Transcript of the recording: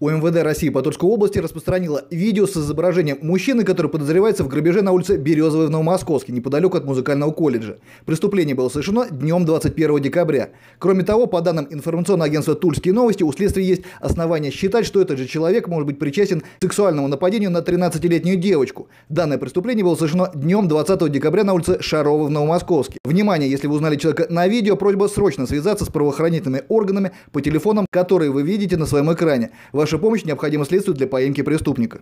УМВД России по Тульской области распространило видео с изображением мужчины, который подозревается в грабеже на улице Березовой в Новомосковске, неподалеку от музыкального колледжа. Преступление было совершено днем 21 декабря. Кроме того, по данным информационного агентства «Тульские новости», у следствия есть основания считать, что этот же человек может быть причастен к сексуальному нападению на 13-летнюю девочку. Данное преступление было совершено днем 20 декабря на улице Шарова в Новомосковске. Внимание, если вы узнали человека на видео, просьба срочно связаться с правоохранительными органами по телефонам, которые вы видите на своем экране. Ваш Ваша помощь необходима следствию для поимки преступника.